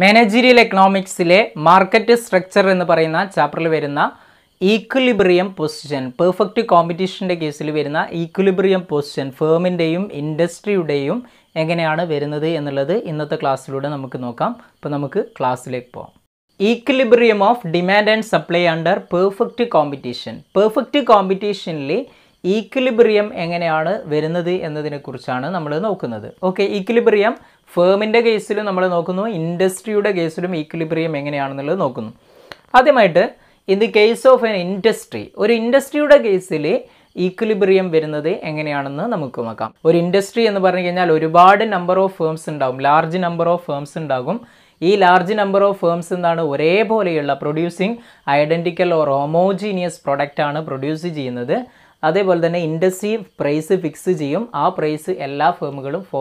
managerial എക്കണോമിക്സിലെ market structure എന്ന് പറയുന്ന ചാപ്റ്ററിൽ വരുന്ന ഈക്വലിബ്രിയം പൊസിഷൻ പെർഫെക്റ്റ് കോമ്പറ്റീഷൻ്റെ കേസിൽ വരുന്ന ഈക്വലിബ്രിയം പൊസിഷൻ ഫേമിൻ്റെയും ഇൻഡസ്ട്രിയുടെയും എങ്ങനെയാണ് വരുന്നത് എന്നുള്ളത് ഇന്നത്തെ ക്ലാസ്സിലൂടെ നമുക്ക് നോക്കാം അപ്പോൾ നമുക്ക് ക്ലാസ്സിലേക്ക് പോകാം equilibrium of demand and supply under perfect competition perfect കോമ്പറ്റീഷനിൽ ഈക്വിലിബ്രിയം എങ്ങനെയാണ് വരുന്നത് എന്നതിനെക്കുറിച്ചാണ് നമ്മൾ നോക്കുന്നത് ഓക്കെ ഈക്വിലിബ്രിയം ഫേമിൻ്റെ കേസിലും നമ്മൾ നോക്കുന്നു ഇൻഡസ്ട്രിയുടെ കേസിലും ഈക്വിലിബ്രിയം എങ്ങനെയാണെന്നുള്ളത് നോക്കുന്നു ആദ്യമായിട്ട് in the case of an industry ഒരു ഇൻഡസ്ട്രിയുടെ കേസിൽ ഈക്വിലിബ്രിയം വരുന്നത് എങ്ങനെയാണെന്ന് നമുക്ക് നോക്കാം ഒരു ഇൻഡസ്ട്രി എന്ന് പറഞ്ഞു കഴിഞ്ഞാൽ ഒരുപാട് നമ്പർ ഓഫ് ഫേംസ് ഉണ്ടാകും ലാർജ് നമ്പർ ഓഫ് ഫേംസ് ഉണ്ടാകും ഈ ലാർജ് നമ്പർ ഓഫ് ഫേംസ് എന്താണ് ഒരേപോലെയുള്ള പ്രൊഡ്യൂസിങ് ഐഡൻറ്റിക്കൽ ഓർ ഹോമോജീനിയസ് പ്രൊഡക്റ്റാണ് പ്രൊഡ്യൂസ് ചെയ്യുന്നത് അതേപോലെ തന്നെ ഇൻഡസ്ട്രി പ്രൈസ് ഫിക്സ് ചെയ്യും ആ പ്രൈസ് എല്ലാ ഫേമുകളും ഫോ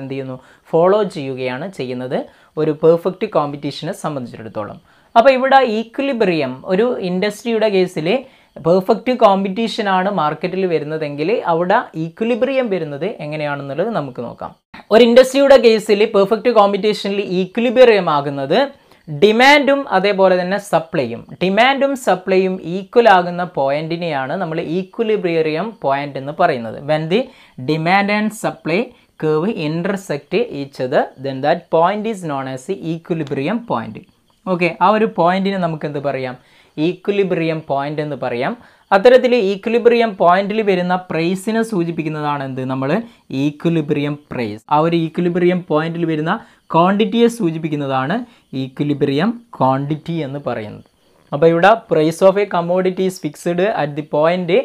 എന്ത് ചെയ്യുന്നു ഫോളോ ചെയ്യുകയാണ് ചെയ്യുന്നത് ഒരു പെർഫെക്റ്റ് കോമ്പറ്റീഷനെ സംബന്ധിച്ചിടത്തോളം അപ്പോൾ ഇവിടെ ഈക്വിലിബ്രിയം ഒരു ഇൻഡസ്ട്രിയുടെ കേസിൽ പെർഫെക്റ്റ് കോമ്പറ്റീഷനാണ് മാർക്കറ്റിൽ വരുന്നതെങ്കിൽ അവിടെ ഈക്വിലിബ്രിയം വരുന്നത് എങ്ങനെയാണെന്നുള്ളത് നമുക്ക് നോക്കാം ഒരു ഇൻഡസ്ട്രിയുടെ കേസിൽ പെർഫെക്റ്റ് കോമ്പറ്റീഷനിൽ ഈക്വിലിബ്രിയം ആകുന്നത് ഡിമാൻഡും അതേപോലെ തന്നെ സപ്ലൈയും ഡിമാൻഡും സപ്ലൈയും ഈക്വൽ ആകുന്ന പോയിന്റിനെയാണ് നമ്മൾ ഈക്വലിബ്രിയറിയം പോയിന്റ് എന്ന് പറയുന്നത് when the demand and supply curve intersect each other then that point is known as equilibrium point okay ആ ഒരു പോയിന്റിനെ നമുക്ക് എന്ത് പറയാം ഈക്വലിബ്രിയം പോയിന്റ് എന്ന് പറയാം അത്തരത്തിൽ ഈക്വലിബ്രിയം പോയിന്റിൽ വരുന്ന പ്രൈസിനെ സൂചിപ്പിക്കുന്നതാണ് എന്ത് നമ്മൾ ഈക്വലിബ്രിയം പ്രൈസ് ആ ഒരു ഈക്വലിബ്രിയം പോയിന്റിൽ വരുന്ന ക്വാണ്ടിറ്റിയെ സൂചിപ്പിക്കുന്നതാണ് ഈക്വിലിബ്രിയം ക്വാണ്ടിറ്റി എന്ന് പറയുന്നത് അപ്പോൾ ഇവിടെ price of a commodity is fixed at the point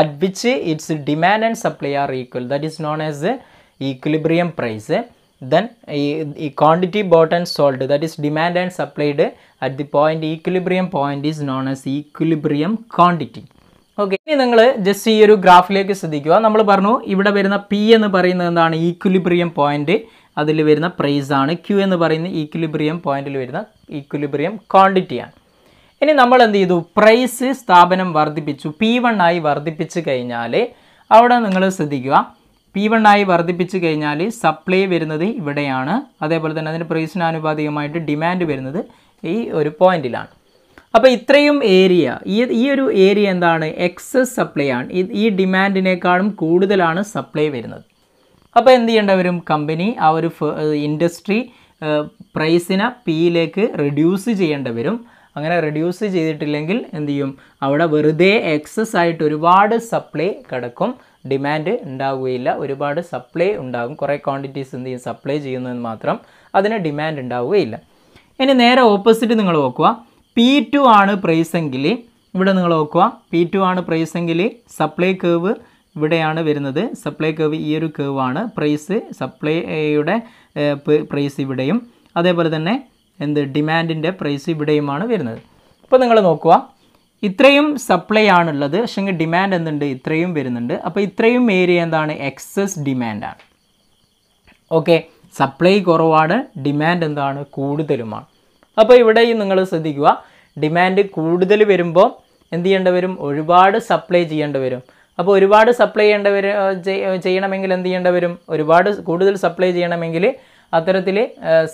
at which its demand and supply are equal that is known as equilibrium price then ഈ quantity bought and sold that is demand and supplied at the point equilibrium point is known as equilibrium quantity okay ഇനി നിങ്ങൾ just ഈ ഒരു ഗ്രാഫിലേക്ക് ശ്രദ്ധിക്കുക നമ്മൾ പറഞ്ഞു ഇവിടെ വരുന്ന പി എന്ന് പറയുന്നത് എന്താണ് ഈക്വിലിബ്രിയം പോയിന്റ് അതിൽ വരുന്ന പ്രൈസാണ് ക്യു എന്ന് പറയുന്ന ഈക്വലിബ്രിയം പോയിന്റിൽ വരുന്ന ഈക്വലിബ്രിയം ക്വാണ്ടിറ്റിയാണ് ഇനി നമ്മൾ എന്ത് ചെയ്തു പ്രൈസ് സ്ഥാപനം വർദ്ധിപ്പിച്ചു പി വൺ ആയി വർദ്ധിപ്പിച്ചു കഴിഞ്ഞാൽ അവിടെ നിങ്ങൾ ശ്രദ്ധിക്കുക പി വൺ ആയി വർദ്ധിപ്പിച്ചു കഴിഞ്ഞാൽ സപ്ലൈ വരുന്നത് ഇവിടെയാണ് അതേപോലെ തന്നെ അതിൻ്റെ പ്രൈസിനാനുപാതികമായിട്ട് ഡിമാൻഡ് വരുന്നത് ഈ ഒരു പോയിന്റിലാണ് അപ്പോൾ ഇത്രയും ഏരിയ ഈ ഈ ഒരു ഏരിയ എന്താണ് എക്സസ് സപ്ലൈ ആണ് ഈ ഡിമാൻഡിനേക്കാളും കൂടുതലാണ് സപ്ലൈ വരുന്നത് അപ്പോൾ എന്ത് ചെയ്യേണ്ട വരും കമ്പനി ആ ഒരു ഇൻഡസ്ട്രി പ്രൈസിനെ പിയിലേക്ക് റിഡ്യൂസ് ചെയ്യേണ്ട വരും അങ്ങനെ റിഡ്യൂസ് ചെയ്തിട്ടില്ലെങ്കിൽ എന്ത് ചെയ്യും അവിടെ വെറുതെ എക്സസ് ആയിട്ട് ഒരുപാട് സപ്ലൈ കിടക്കും ഡിമാൻഡ് ഉണ്ടാവുകയില്ല ഒരുപാട് സപ്ലൈ ഉണ്ടാകും കുറേ ക്വാണ്ടിറ്റീസ് എന്ത് ചെയ്യും സപ്ലൈ ചെയ്യുന്നതെന്ന് മാത്രം അതിന് ഡിമാൻഡ് ഉണ്ടാവുകയില്ല ഇനി നേരെ ഓപ്പോസിറ്റ് നിങ്ങൾ നോക്കുക പി ടു ആണ് പ്രൈസെങ്കിൽ ഇവിടെ നിങ്ങൾ നോക്കുക പി ടു ആണ് പ്രൈസെങ്കിൽ സപ്ലൈ കേവ് ഇവിടെയാണ് വരുന്നത് സപ്ലൈ കേവ് ഈ ഒരു കേവാണ് പ്രൈസ് സപ്ലൈയുടെ പ്രൈസ് ഇവിടെയും അതേപോലെ തന്നെ എന്ത് ഡിമാൻഡിൻ്റെ പ്രൈസ് ഇവിടെയുമാണ് വരുന്നത് അപ്പോൾ നിങ്ങൾ നോക്കുക ഇത്രയും സപ്ലൈ ആണുള്ളത് പക്ഷേങ്കിൽ ഡിമാൻഡ് എന്തുണ്ട് ഇത്രയും വരുന്നുണ്ട് അപ്പോൾ ഇത്രയും ഏരിയ എന്താണ് എക്സസ് ഡിമാൻഡാണ് ഓക്കെ സപ്ലൈ കുറവാണ് ഡിമാൻഡ് എന്താണ് കൂടുതലുമാണ് അപ്പോൾ ഇവിടെ നിങ്ങൾ ശ്രദ്ധിക്കുക ഡിമാൻഡ് കൂടുതൽ വരുമ്പോൾ എന്ത് ചെയ്യേണ്ടി വരും ഒരുപാട് സപ്ലൈ ചെയ്യേണ്ടി വരും അപ്പോൾ ഒരുപാട് സപ്ലൈ ചെയ്യേണ്ടവർ ചെയ്യണമെങ്കിൽ എന്ത് ചെയ്യേണ്ടി വരും ഒരുപാട് കൂടുതൽ സപ്ലൈ ചെയ്യണമെങ്കിൽ അത്തരത്തിൽ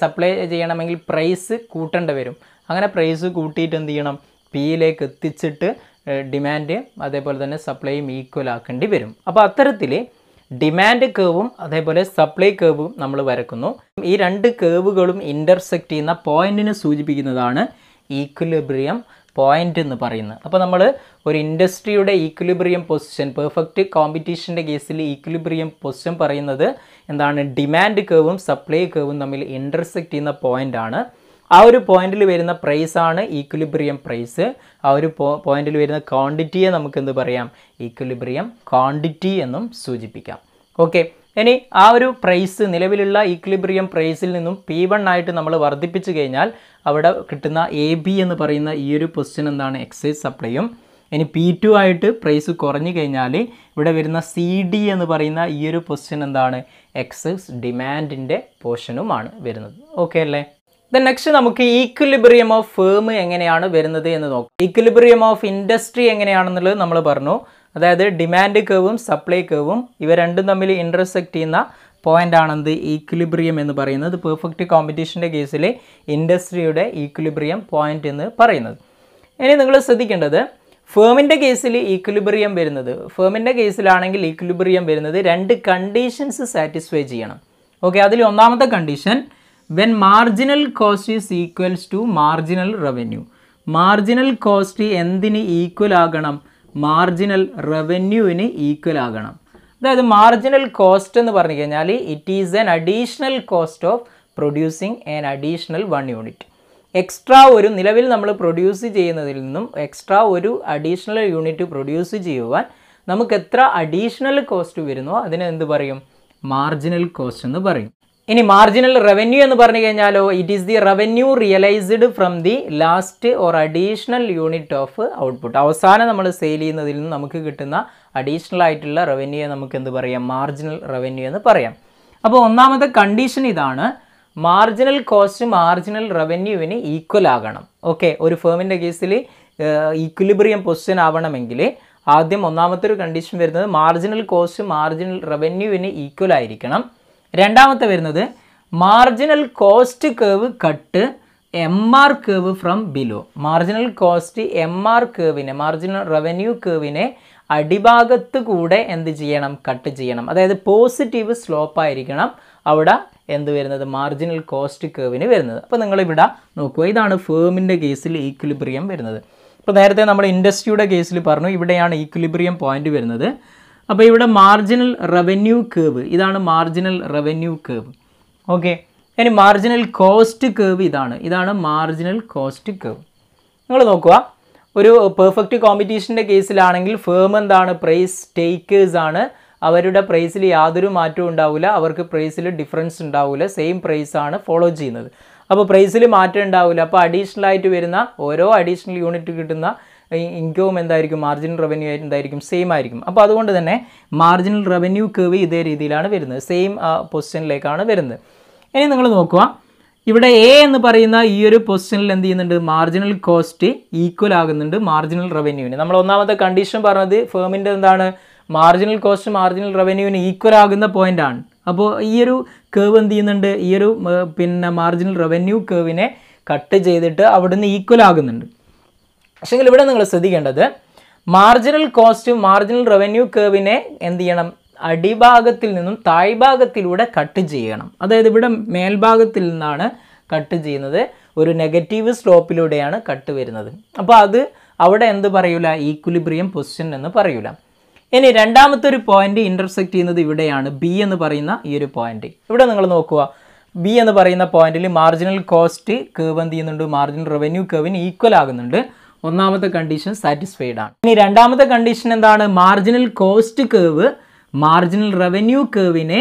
സപ്ലൈ ചെയ്യണമെങ്കിൽ പ്രൈസ് കൂട്ടേണ്ടി വരും അങ്ങനെ പ്രൈസ് കൂട്ടിയിട്ട് എന്ത് ചെയ്യണം പിയിലേക്ക് എത്തിച്ചിട്ട് ഡിമാൻഡ് അതേപോലെ തന്നെ സപ്ലൈയും ഈക്വൽ ആക്കേണ്ടി വരും അപ്പോൾ അത്തരത്തിൽ ഡിമാൻഡ് കേവും അതേപോലെ സപ്ലൈ കേവും നമ്മൾ വരക്കുന്നു ഈ രണ്ട് കേവുകളും ഇൻ്റർസെക്റ്റ് ചെയ്യുന്ന പോയിന്റിനെ സൂചിപ്പിക്കുന്നതാണ് ഈക്വലിബ്രിയം പോയിന്റ് എന്ന് പറയുന്നത് അപ്പോൾ നമ്മൾ ഒരു ഇൻഡസ്ട്രിയുടെ ഈക്വിലിബ്രിയം പൊസിഷൻ പെർഫെക്റ്റ് കോമ്പറ്റീഷൻ്റെ കേസിൽ ഈക്വിലിബ്രിയം പൊസിഷൻ പറയുന്നത് എന്താണ് ഡിമാൻഡ് കേവും സപ്ലൈ കേവും തമ്മിൽ ഇൻ്റർസെക്റ്റ് ചെയ്യുന്ന പോയിൻ്റ് ആണ് ആ ഒരു പോയിന്റിൽ വരുന്ന പ്രൈസ് ആണ് ഈക്വിലിബ്രിയം പ്രൈസ് ആ ഒരു പോയിന്റിൽ വരുന്ന ക്വാണ്ടിറ്റിയെ നമുക്ക് എന്ത് പറയാം ഈക്വിലിബ്രിയം ക്വാണ്ടിറ്റി എന്നും സൂചിപ്പിക്കാം ഓക്കെ ഇനി ആ ഒരു പ്രൈസ് നിലവിലുള്ള ഈക്ലിബ്രിയം പ്രൈസിൽ നിന്നും പി വൺ ആയിട്ട് നമ്മൾ വർദ്ധിപ്പിച്ചു കഴിഞ്ഞാൽ അവിടെ കിട്ടുന്ന എ ബി എന്ന് പറയുന്ന ഈ ഒരു പൊസിഷൻ എന്താണ് എക്സൈസ് സപ്ലൈയും ഇനി പി ടു ആയിട്ട് പ്രൈസ് കുറഞ്ഞു കഴിഞ്ഞാൽ ഇവിടെ വരുന്ന സി ഡി എന്ന് പറയുന്ന ഈ ഒരു പൊസിഷൻ എന്താണ് എക്സസ് ഡിമാൻഡിൻ്റെ പോർഷനുമാണ് വരുന്നത് ഓക്കെ അല്ലേ ദ നെക്സ്റ്റ് നമുക്ക് ഈക്വലിബ്രിയം ഓഫ് ഫേം എങ്ങനെയാണ് വരുന്നത് എന്ന് നോക്കാം ഈക്വലിബ്രിയം ഓഫ് ഇൻഡസ്ട്രി എങ്ങനെയാണെന്നുള്ളത് നമ്മൾ പറഞ്ഞു അതായത് ഡിമാൻഡ് കേവും സപ്ലൈ കേവും ഇവ രണ്ടും തമ്മിൽ ഇൻ്റർസെക്റ്റ് ചെയ്യുന്ന പോയിൻ്റ് ആണെന്ത് ഈക്വിലിബ്രിയം എന്ന് പറയുന്നത് പെർഫെക്റ്റ് കോമ്പറ്റീഷൻ്റെ കേസിൽ ഇൻഡസ്ട്രിയുടെ ഈക്വിലിബ്രിയം പോയിൻ്റ് എന്ന് പറയുന്നത് ഇനി നിങ്ങൾ ശ്രദ്ധിക്കേണ്ടത് ഫേമിൻ്റെ കേസിൽ ഈക്വിലിബ്രിയം വരുന്നത് ഫേമിൻ്റെ കേസിലാണെങ്കിൽ ഈക്വിലിബ്രിയം വരുന്നത് രണ്ട് കണ്ടീഷൻസ് സാറ്റിസ്ഫൈ ചെയ്യണം ഓക്കെ അതിൽ ഒന്നാമത്തെ condition when marginal cost is equals to marginal revenue marginal cost എന്തിന് ഈക്വൽ ആകണം മാർജിനൽ റവന്യൂവിന് ഈക്വൽ ആകണം അതായത് മാർജിനൽ കോസ്റ്റ് എന്ന് പറഞ്ഞു കഴിഞ്ഞാൽ it is an additional cost of producing an additional one unit extra ഒരു നിലവിൽ നമ്മൾ പ്രൊഡ്യൂസ് ചെയ്യുന്നതിൽ നിന്നും എക്സ്ട്രാ ഒരു അഡീഷണൽ യൂണിറ്റ് പ്രൊഡ്യൂസ് ചെയ്യുവാൻ നമുക്ക് എത്ര അഡീഷണൽ കോസ്റ്റ് വരുന്നോ അതിനെ പറയും മാർജിനൽ കോസ്റ്റ് എന്ന് പറയും ഇനി മാർജിനൽ റവന്യൂ എന്ന് പറഞ്ഞു കഴിഞ്ഞാലോ it is the revenue realised from the last or additional unit of output അവസാനം നമ്മൾ സെയിൽ ചെയ്യുന്നതിൽ നിന്ന് നമുക്ക് കിട്ടുന്ന അഡീഷണൽ ആയിട്ടുള്ള റവന്യൂ നമുക്ക് എന്ത് പറയാം മാർജിനൽ റവന്യൂ എന്ന് പറയാം അപ്പോൾ ഒന്നാമത്തെ കണ്ടീഷൻ ഇതാണ് മാർജിനൽ കോസ്റ്റ് മാർജിനൽ റവന്യൂവിന് ഈക്വൽ ആകണം ഓക്കെ ഒരു ഫേമിൻ്റെ കേസിൽ ഈക്വലിബ്രിയം പൊസിഷൻ ആവണമെങ്കിൽ ആദ്യം ഒന്നാമത്തെ ഒരു കണ്ടീഷൻ വരുന്നത് മാർജിനൽ കോസ്റ്റ് മാർജിനൽ റവന്യൂവിന് ഈക്വൽ ആയിരിക്കണം രണ്ടാമത്തെ വരുന്നത് marginal cost curve cut M R curve from below marginal cost M R കേവിനെ മാർജിനൽ റവന്യൂ കേവിനെ അടിഭാഗത്ത് കൂടെ എന്ത് ചെയ്യണം കട്ട് ചെയ്യണം അതായത് പോസിറ്റീവ് സ്ലോപ്പ് ആയിരിക്കണം അവിടെ എന്ത് വരുന്നത് മാർജിനൽ കോസ്റ്റ് കേവിന് വരുന്നത് അപ്പോൾ നിങ്ങളിവിടെ നോക്കുക ഇതാണ് ഫേമിൻ്റെ കേസിൽ ഈക്വിലിബ്രിയം വരുന്നത് ഇപ്പോൾ നേരത്തെ നമ്മൾ ഇൻഡസ്ട്രിയുടെ കേസിൽ പറഞ്ഞു ഇവിടെയാണ് ഈക്വിലിബ്രിയം പോയിന്റ് വരുന്നത് അപ്പോൾ ഇവിടെ മാർജിനൽ റവന്യൂ കേവ് ഇതാണ് മാർജിനൽ റവന്യൂ കേവ് ഓക്കെ ഇനി മാർജിനൽ കോസ്റ്റ് കേവ് ഇതാണ് ഇതാണ് മാർജിനൽ കോസ്റ്റ് കേവ് നിങ്ങൾ നോക്കുക ഒരു പെർഫെക്റ്റ് കോമ്പറ്റീഷൻ്റെ കേസിലാണെങ്കിൽ ഫേം എന്താണ് പ്രൈസ് ടേക്കേഴ്സ് ആണ് അവരുടെ പ്രൈസിൽ യാതൊരു മാറ്റവും ഉണ്ടാവില്ല അവർക്ക് പ്രൈസിൽ ഡിഫറൻസ് ഉണ്ടാവില്ല സെയിം പ്രൈസ് ആണ് ഫോളോ ചെയ്യുന്നത് അപ്പോൾ പ്രൈസിൽ മാറ്റം ഉണ്ടാവില്ല അപ്പോൾ അഡീഷണലായിട്ട് ആയിട്ട് വരുന്ന ഓരോ അഡീഷണൽ യൂണിറ്റ് കിട്ടുന്ന ഇൻകവും എന്തായിരിക്കും മാർജിനൽ റവന്യൂ എന്തായിരിക്കും സെയിം ആയിരിക്കും അപ്പോൾ അതുകൊണ്ട് തന്നെ മാർജിനൽ റവന്യൂ കേവ് ഇതേ രീതിയിലാണ് വരുന്നത് സെയിം പൊസിഷനിലേക്കാണ് വരുന്നത് ഇനി നിങ്ങൾ നോക്കുക ഇവിടെ എ എന്ന് പറയുന്ന ഈ ഒരു പൊസിഷനിൽ എന്ത് ചെയ്യുന്നുണ്ട് മാർജിനൽ കോസ്റ്റ് ഈക്വൽ ആകുന്നുണ്ട് മാർജിനൽ റവന്യൂവിന് നമ്മൾ ഒന്നാമത്തെ കണ്ടീഷൻ പറഞ്ഞത് ഫേമിൻ്റെ എന്താണ് മാർജിനൽ കോസ്റ്റ് മാർജിനൽ റവന്യൂവിന് ഈക്വൽ ആകുന്ന ആണ് അപ്പോൾ ഈ ഒരു കേവ് എന്ത് ചെയ്യുന്നുണ്ട് ഈ ഒരു പിന്നെ മാർജിനൽ റവന്യൂ കേവിനെ കട്ട് ചെയ്തിട്ട് അവിടുന്ന് ഈക്വൽ ആകുന്നുണ്ട് പക്ഷേങ്കിൽ ഇവിടെ നിങ്ങൾ ശ്രദ്ധിക്കേണ്ടത് മാർജിനൽ കോസ്റ്റ് മാർജിനൽ റവന്യൂ കേവിനെ എന്ത് ചെയ്യണം അടിഭാഗത്തിൽ നിന്നും താഴ്ഭാഗത്തിലൂടെ കട്ട് ചെയ്യണം അതായത് ഇവിടെ മേൽഭാഗത്തിൽ നിന്നാണ് കട്ട് ചെയ്യുന്നത് ഒരു നെഗറ്റീവ് സ്ലോപ്പിലൂടെയാണ് കട്ട് വരുന്നത് അപ്പോൾ അത് അവിടെ എന്ത് പറയൂല ഈക്വലിബ്രിയം പൊസിഷൻ എന്ന് പറയൂല ഇനി രണ്ടാമത്തെ ഒരു പോയിന്റ് ഇന്റർസെക്റ്റ് ചെയ്യുന്നത് ഇവിടെയാണ് ബി എന്ന് പറയുന്ന ഈ ഒരു പോയിന്റ് ഇവിടെ നിങ്ങൾ നോക്കുക ബി എന്ന് പറയുന്ന പോയിന്റിൽ മാർജിനൽ കോസ്റ്റ് കേവ് എന്ത് ചെയ്യുന്നുണ്ട് മാർജിനൽ റവന്യൂ കേവിന് ഈക്വൽ ആകുന്നുണ്ട് ഒന്നാമത്തെ കണ്ടീഷൻ സാറ്റിസ്ഫൈഡ് ആണ് ഇനി രണ്ടാമത്തെ കണ്ടീഷൻ എന്താണ് marginal cost curve marginal revenue കേവിനെ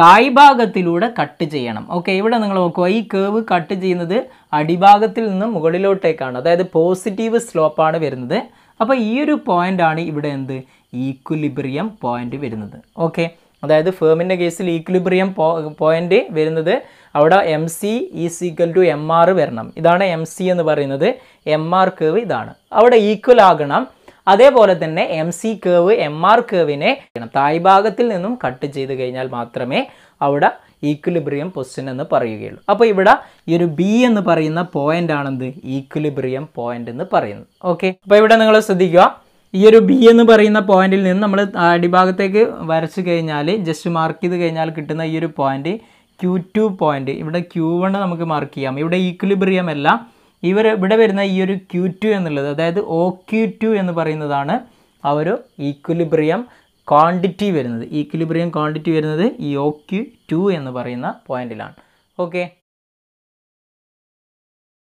തായ്ഭാഗത്തിലൂടെ കട്ട് ചെയ്യണം ഓക്കെ ഇവിടെ നിങ്ങൾ നോക്കുക ഈ കേവ് കട്ട് ചെയ്യുന്നത് അടിഭാഗത്തിൽ നിന്ന് മുകളിലോട്ടേക്കാണ് അതായത് പോസിറ്റീവ് സ്ലോപ്പാണ് വരുന്നത് അപ്പോൾ ഈ ഒരു ആണ് ഇവിടെ എന്ത് ഈക്വലിബ്രിയം പോയിൻ്റ് വരുന്നത് ഓക്കെ അതായത് ഫേമിൻ്റെ കേസിൽ ഈക്വലിബ്രിയം പോയിൻ്റ് വരുന്നത് അവിടെ M C is equal to M R വരണം ഇതാണ് എം സി എന്ന് പറയുന്നത് എം ആർ കേവ് ഇതാണ് അവിടെ ഈക്വൽ ആകണം അതേപോലെ തന്നെ M C curve M R കേവിനെ തായ്ഭാഗത്തിൽ നിന്നും കട്ട് ചെയ്ത് കഴിഞ്ഞാൽ മാത്രമേ അവിടെ ഈക്വലിബ്രിയം പൊസിഷൻ എന്ന് പറയുകയുള്ളൂ അപ്പോൾ ഇവിടെ ഈ ഒരു ബി എന്ന് പറയുന്ന പോയിന്റ് ആണെന്ത് ഈക്വലിബ്രിയം പോയിന്റ് എന്ന് പറയുന്നത് ഓക്കെ അപ്പോൾ ഇവിടെ നിങ്ങൾ ശ്രദ്ധിക്കുക ഈ ഒരു ബി എന്ന് പറയുന്ന പോയിന്റിൽ നിന്ന് നമ്മൾ അടിഭാഗത്തേക്ക് വരച്ചു കഴിഞ്ഞാൽ ജസ്റ്റ് മാർക്ക് ചെയ്ത് കഴിഞ്ഞാൽ കിട്ടുന്ന ഈ ഒരു പോയിന്റ് ക്യൂ ടു പോയിൻ്റ് ഇവിടെ ക്യൂ വൺ നമുക്ക് മാർക്ക് ചെയ്യാം ഇവിടെ ഈക്വിലിബ്രിയം അല്ല ഇവർ ഇവിടെ വരുന്ന ഈ ഒരു ക്യൂ ടു എന്നുള്ളത് അതായത് ഒ ക്യൂ ടു എന്ന് പറയുന്നതാണ് ആ ഒരു ഈക്വലിബ്രിയം ക്വാണ്ടിറ്റി വരുന്നത് ഈക്വലിബ്രിയം ക്വാണ്ടിറ്റി വരുന്നത് ഈ ഒ ക്യൂ ടു എന്ന് പറയുന്ന പോയിന്റിലാണ് ഓക്കെ